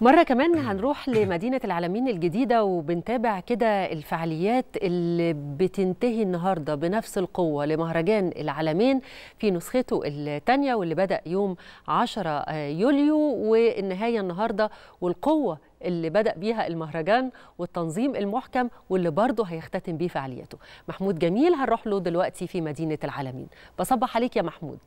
مرة كمان هنروح لمدينة العالمين الجديدة وبنتابع كده الفعاليات اللي بتنتهي النهاردة بنفس القوة لمهرجان العالمين في نسخته الثانية واللي بدأ يوم 10 يوليو والنهاية النهاردة والقوة اللي بدأ بيها المهرجان والتنظيم المحكم واللي برضه هيختتم بيه فعاليته محمود جميل هنروح له دلوقتي في مدينة العالمين بصبح عليك يا محمود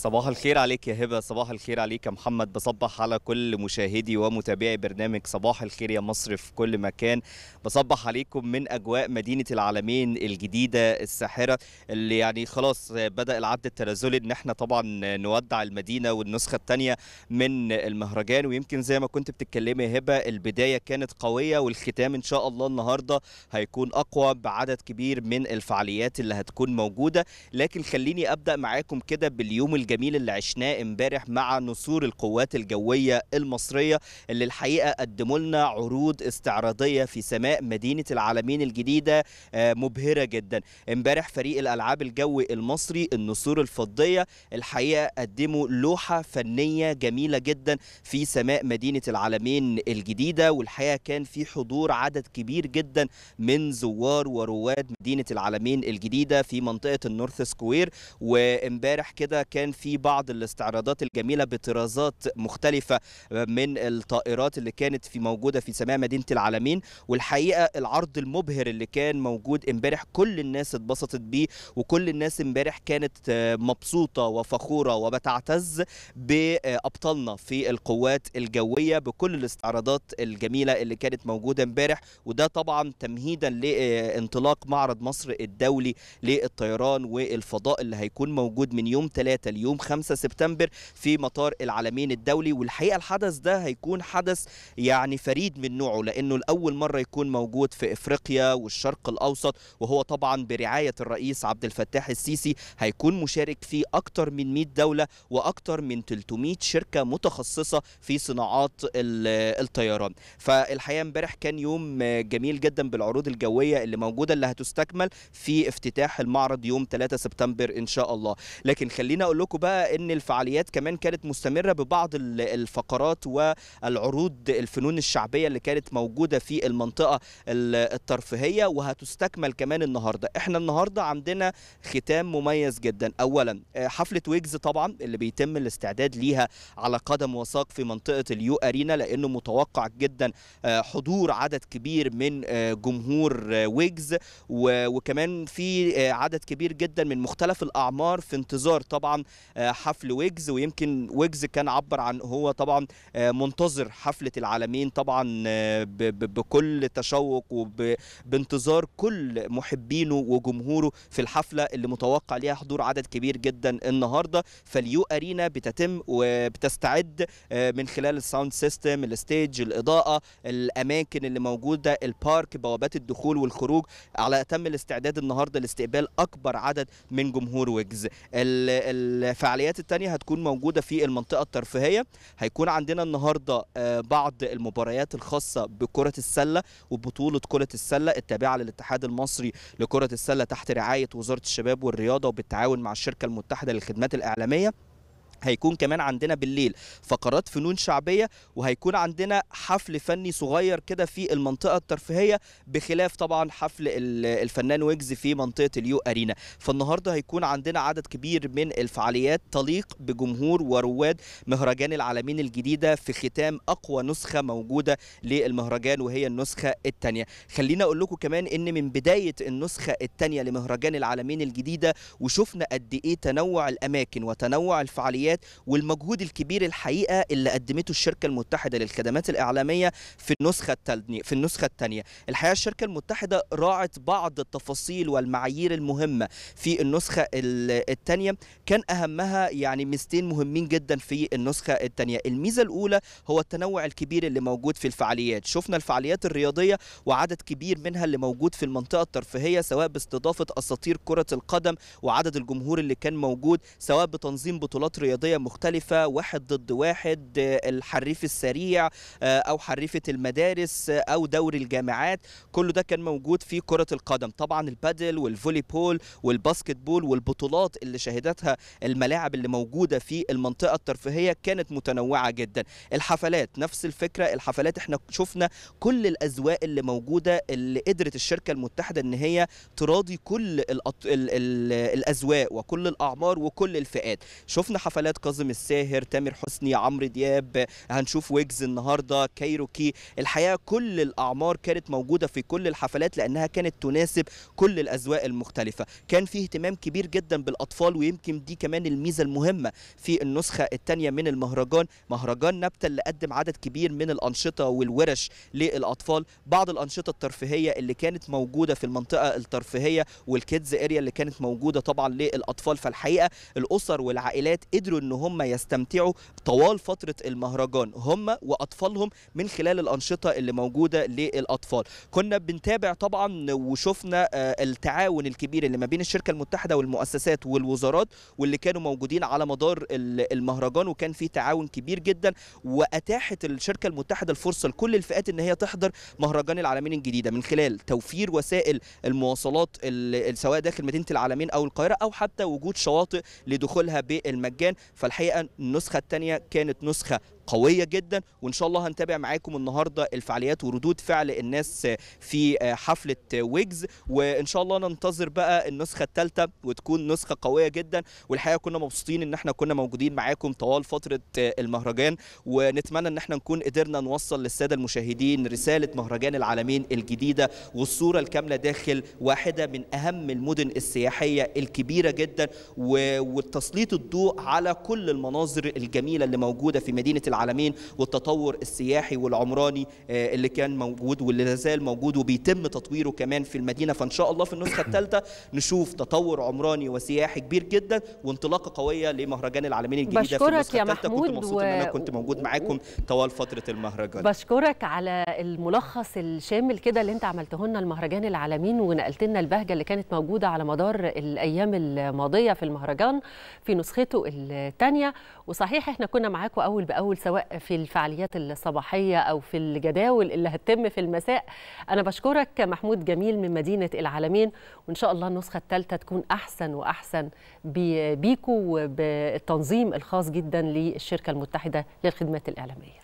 صباح الخير عليك يا هبه صباح الخير عليك يا محمد بصبح على كل مشاهدي ومتابعي برنامج صباح الخير يا مصر في كل مكان بصبح عليكم من اجواء مدينه العالمين الجديده الساحره اللي يعني خلاص بدا العد التنازلي ان احنا طبعا نودع المدينه والنسخه الثانيه من المهرجان ويمكن زي ما كنت بتتكلمي يا هبه البدايه كانت قويه والختام ان شاء الله النهارده هيكون اقوى بعدد كبير من الفعاليات اللي هتكون موجوده لكن خليني ابدا معاكم كده باليوم الجديد الجميل اللي عشناه امبارح مع نسور القوات الجويه المصريه اللي الحقيقه قدموا لنا عروض استعراضيه في سماء مدينه العالمين الجديده آه، مبهره جدا امبارح فريق الالعاب الجوي المصري النسور الفضيه الحقيقه قدموا لوحه فنيه جميله جدا في سماء مدينه العالمين الجديده والحقيقه كان في حضور عدد كبير جدا من زوار ورواد مدينه العالمين الجديده في منطقه النورث سكوير وامبارح كده كان في بعض الاستعراضات الجميله بطرازات مختلفه من الطائرات اللي كانت في موجوده في سماء مدينه العالمين والحقيقه العرض المبهر اللي كان موجود امبارح كل الناس اتبسطت بيه وكل الناس امبارح كانت مبسوطه وفخوره وبتعتز بابطالنا في القوات الجويه بكل الاستعراضات الجميله اللي كانت موجوده امبارح وده طبعا تمهيدا لانطلاق معرض مصر الدولي للطيران والفضاء اللي هيكون موجود من يوم 3 ليوم يوم 5 سبتمبر في مطار العالمين الدولي والحقيقه الحدث ده هيكون حدث يعني فريد من نوعه لانه لاول مره يكون موجود في افريقيا والشرق الاوسط وهو طبعا برعايه الرئيس عبد الفتاح السيسي هيكون مشارك فيه اكثر من 100 دوله واكثر من 300 شركه متخصصه في صناعات الطيران فالحقيقه امبارح كان يوم جميل جدا بالعروض الجويه اللي موجوده اللي هتستكمل في افتتاح المعرض يوم 3 سبتمبر ان شاء الله لكن خلينا اقول لكم بقى ان الفعاليات كمان كانت مستمره ببعض الفقرات والعروض الفنون الشعبيه اللي كانت موجوده في المنطقه الترفيهيه وهتستكمل كمان النهارده احنا النهارده عندنا ختام مميز جدا اولا آه، حفله ويجز طبعا اللي بيتم الاستعداد ليها على قدم وساق في منطقه اليو ارينا لانه متوقع جدا آه، حضور عدد كبير من آه، جمهور ويجز وكمان في عدد كبير جدا من مختلف الاعمار في انتظار طبعا آه، حفل ويجز ويمكن ويجز كان عبر عن هو طبعا آه، منتظر حفله العالمين طبعا آه، بكل تشوق وبانتظار كل محبينه وجمهوره في الحفله اللي متوقع ليها حضور عدد كبير جدا النهارده فاليو ارينا بتتم وبتستعد من خلال الساوند سيستم الستيج الاضاءه الاماكن اللي موجوده البارك بوابات الدخول والخروج على اتم الاستعداد النهارده لاستقبال اكبر عدد من جمهور ويجز الفعاليات التانية هتكون موجودة في المنطقة الترفيهية هيكون عندنا النهاردة آه، بعض المباريات الخاصة بكرة السلة وبطولة كرة السلة التابعة للاتحاد المصري لكرة السلة تحت رعاية وزارة الشباب والرياضة وبالتعاون مع الشركة المتحدة للخدمات الإعلامية هيكون كمان عندنا بالليل فقرات فنون شعبيه وهيكون عندنا حفل فني صغير كده في المنطقه الترفيهيه بخلاف طبعا حفل الفنان ويجز في منطقه اليو ارينا فالنهارده هيكون عندنا عدد كبير من الفعاليات تليق بجمهور ورواد مهرجان العالمين الجديده في ختام اقوى نسخه موجوده للمهرجان وهي النسخه الثانيه خلينا اقول لكم كمان ان من بدايه النسخه الثانيه لمهرجان العالمين الجديده وشفنا قد ايه تنوع الاماكن وتنوع الفعاليات التحديات والمجهود الكبير الحقيقه اللي قدمته الشركه المتحده للخدمات الاعلاميه في النسخه التانية في النسخه الثانيه الحقيقه الشركه المتحده راعت بعض التفاصيل والمعايير المهمه في النسخه الثانيه كان اهمها يعني ميزتين مهمين جدا في النسخه الثانيه الميزه الاولى هو التنوع الكبير اللي موجود في الفعاليات شفنا الفعاليات الرياضيه وعدد كبير منها اللي موجود في المنطقه الترفيهيه سواء باستضافه اساطير كره القدم وعدد الجمهور اللي كان موجود سواء بتنظيم بطولات رياضيه رياضيه مختلفة واحد ضد واحد الحريف السريع أو حريفة المدارس أو دوري الجامعات كل ده كان موجود في كرة القدم طبعا البادل والفولي بول والباسكت بول والبطولات اللي شهدتها الملاعب اللي موجودة في المنطقة الترفيهية كانت متنوعة جدا الحفلات نفس الفكرة الحفلات احنا شفنا كل الأذواق اللي موجودة اللي قدرت الشركة المتحدة ان هي تراضي كل الأط... ال... ال... الأذواق وكل الأعمار وكل الفئات شفنا حفلات ميلاد كاظم الساهر تامر حسني عمرو دياب هنشوف ويجز النهارده كايروكي الحقيقه كل الاعمار كانت موجوده في كل الحفلات لانها كانت تناسب كل الاذواق المختلفه كان في اهتمام كبير جدا بالاطفال ويمكن دي كمان الميزه المهمه في النسخه الثانيه من المهرجان مهرجان نبته اللي قدم عدد كبير من الانشطه والورش للاطفال بعض الانشطه الترفيهيه اللي كانت موجوده في المنطقه الترفيهيه والكيدز اريا اللي كانت موجوده طبعا للاطفال فالحقيقه الاسر والعائلات قدروا ان هم يستمتعوا طوال فتره المهرجان هم واطفالهم من خلال الانشطه اللي موجوده للاطفال كنا بنتابع طبعا وشفنا آه، التعاون الكبير اللي ما بين الشركه المتحده والمؤسسات والوزارات واللي كانوا موجودين على مدار المهرجان وكان في تعاون كبير جدا واتاحت الشركه المتحده الفرصه لكل الفئات ان هي تحضر مهرجان العالمين الجديده من خلال توفير وسائل المواصلات سواء داخل مدينه العالمين او القاهره او حتى وجود شواطئ لدخولها بالمجان فالحقيقه النسخه الثانيه كانت نسخه قويه جدا وان شاء الله هنتابع معاكم النهارده الفعاليات وردود فعل الناس في حفله ويجز وان شاء الله ننتظر بقى النسخه الثالثه وتكون نسخه قويه جدا والحقيقه كنا مبسوطين ان احنا كنا موجودين معاكم طوال فتره المهرجان ونتمنى ان احنا نكون قدرنا نوصل للساده المشاهدين رساله مهرجان العالمين الجديده والصوره الكامله داخل واحده من اهم المدن السياحيه الكبيره جدا وتسليط الضوء على كل المناظر الجميله اللي موجوده في مدينه العالمين العالمين والتطور السياحي والعمراني آه، اللي كان موجود واللي لازال موجود وبيتم تطويره كمان في المدينه فان شاء الله في النسخه الثالثه نشوف تطور عمراني وسياحي كبير جدا وانطلاقه قويه لمهرجان العالمين الجديده في النسخه يا الثالثه محمود كنت مبسوط و... ان انا كنت موجود معاكم طوال فتره المهرجان بشكرك على الملخص الشامل كده اللي انت عملته لنا المهرجان العالمين ونقلت لنا البهجه اللي كانت موجوده على مدار الايام الماضيه في المهرجان في نسخته الثانيه وصحيح احنا كنا معاكم اول باول سوا سواء في الفعاليات الصباحية أو في الجداول اللي هتتم في المساء أنا بشكرك محمود جميل من مدينة العالمين وإن شاء الله النسخة الثالثة تكون أحسن وأحسن بيكو وبالتنظيم الخاص جدا للشركة المتحدة للخدمات الإعلامية